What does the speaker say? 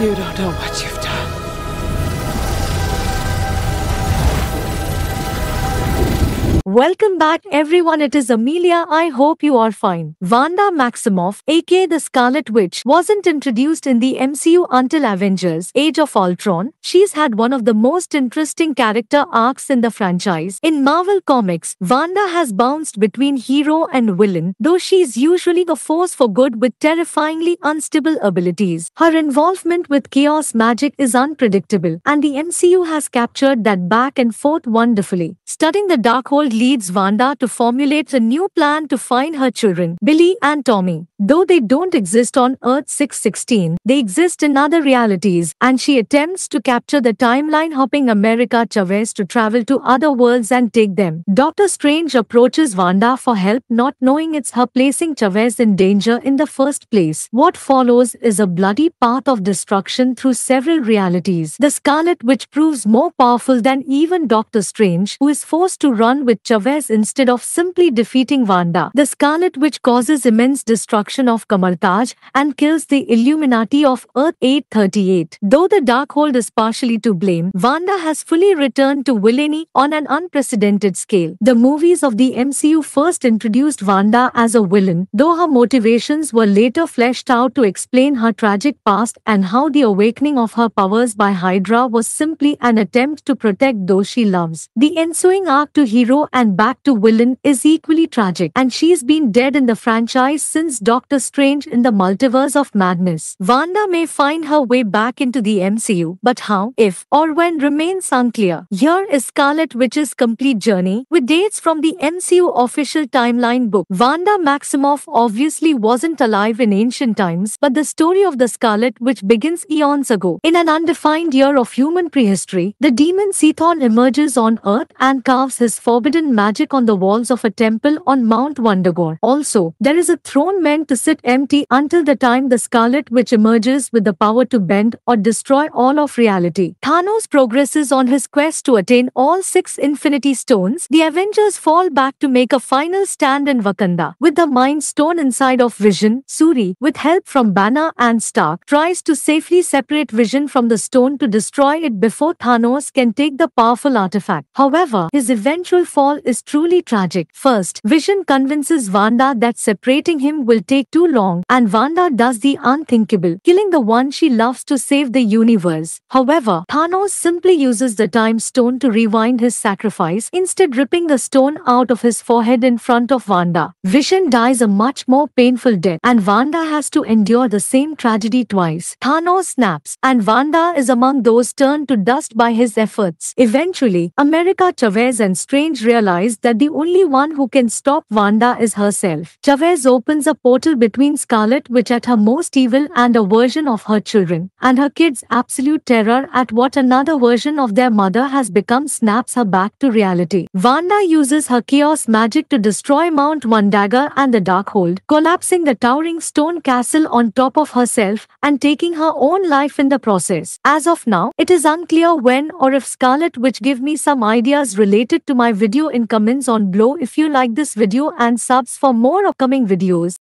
You don't know what you've Welcome back everyone it is Amelia I hope you are fine. Vanda Maximoff aka the Scarlet Witch wasn't introduced in the MCU until Avengers Age of Ultron. She's had one of the most interesting character arcs in the franchise. In Marvel Comics, Vanda has bounced between hero and villain though she's usually a force for good with terrifyingly unstable abilities. Her involvement with chaos magic is unpredictable and the MCU has captured that back and forth wonderfully. Studying the Darkhold leads Vanda to formulate a new plan to find her children, Billy and Tommy. Though they don't exist on Earth 616, they exist in other realities, and she attempts to capture the timeline hopping America Chavez to travel to other worlds and take them. Doctor Strange approaches Vanda for help, not knowing it's her placing Chavez in danger in the first place. What follows is a bloody path of destruction through several realities. The Scarlet Witch proves more powerful than even Doctor Strange, who is forced to run with Chavez instead of simply defeating Wanda. The Scarlet Witch causes immense destruction of Kamartaj and kills the Illuminati of Earth 838. Though the Darkhold is partially to blame, Wanda has fully returned to villainy on an unprecedented scale. The movies of the MCU first introduced Wanda as a villain, though her motivations were later fleshed out to explain her tragic past and how the awakening of her powers by Hydra was simply an attempt to protect those she loves. The ensuing arc to hero and back to villain is equally tragic, and she's been dead in the franchise since Doctor Strange in the Multiverse of Madness. Wanda may find her way back into the MCU, but how, if, or when remains unclear. Here is Scarlet Witch's complete journey, with dates from the MCU official timeline book. Wanda Maximoff obviously wasn't alive in ancient times, but the story of the Scarlet Witch begins eons ago. In an undefined year of human prehistory, the demon Sethon emerges on Earth and carves his forbidden magic on the walls of a temple on Mount Wondergore. Also, there is a throne meant to sit empty until the time the Scarlet Witch emerges with the power to bend or destroy all of reality. Thanos progresses on his quest to attain all six Infinity Stones. The Avengers fall back to make a final stand in Wakanda. With the Mind Stone inside of Vision, Suri, with help from Banner and Stark, tries to safely separate Vision from the stone to destroy it before Thanos can take the powerful artifact. However, his eventual fall is truly tragic. First, Vision convinces Vanda that separating him will take too long and Vanda does the unthinkable, killing the one she loves to save the universe. However, Thanos simply uses the time stone to rewind his sacrifice, instead ripping the stone out of his forehead in front of Vanda. Vision dies a much more painful death and Vanda has to endure the same tragedy twice. Thanos snaps and Vanda is among those turned to dust by his efforts. Eventually, America Chavez and Strange realize that the only one who can stop Wanda is herself. Chavez opens a portal between Scarlet which at her most evil and a version of her children, and her kids' absolute terror at what another version of their mother has become snaps her back to reality. Wanda uses her chaos magic to destroy Mount Wandaga and the Darkhold, collapsing the towering stone castle on top of herself and taking her own life in the process. As of now, it is unclear when or if Scarlet which give me some ideas related to my video in comments on below if you like this video and subs for more upcoming videos.